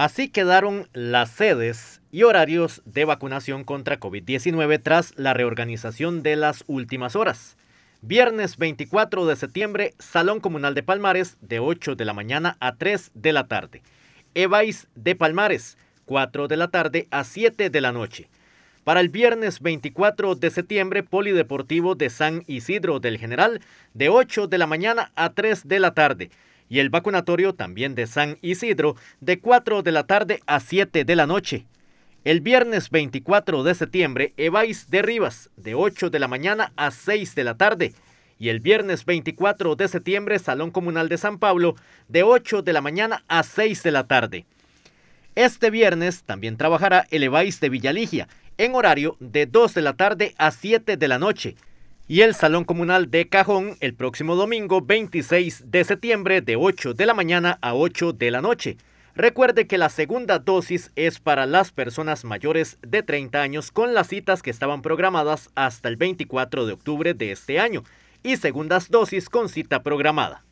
Así quedaron las sedes y horarios de vacunación contra COVID-19 tras la reorganización de las últimas horas. Viernes 24 de septiembre, Salón Comunal de Palmares, de 8 de la mañana a 3 de la tarde. Evais de Palmares, 4 de la tarde a 7 de la noche. Para el viernes 24 de septiembre, Polideportivo de San Isidro del General, de 8 de la mañana a 3 de la tarde y el vacunatorio también de San Isidro de 4 de la tarde a 7 de la noche. El viernes 24 de septiembre, Evais de Rivas de 8 de la mañana a 6 de la tarde. Y el viernes 24 de septiembre, Salón Comunal de San Pablo de 8 de la mañana a 6 de la tarde. Este viernes también trabajará el Evais de Villaligia en horario de 2 de la tarde a 7 de la noche y el Salón Comunal de Cajón el próximo domingo 26 de septiembre de 8 de la mañana a 8 de la noche. Recuerde que la segunda dosis es para las personas mayores de 30 años con las citas que estaban programadas hasta el 24 de octubre de este año y segundas dosis con cita programada.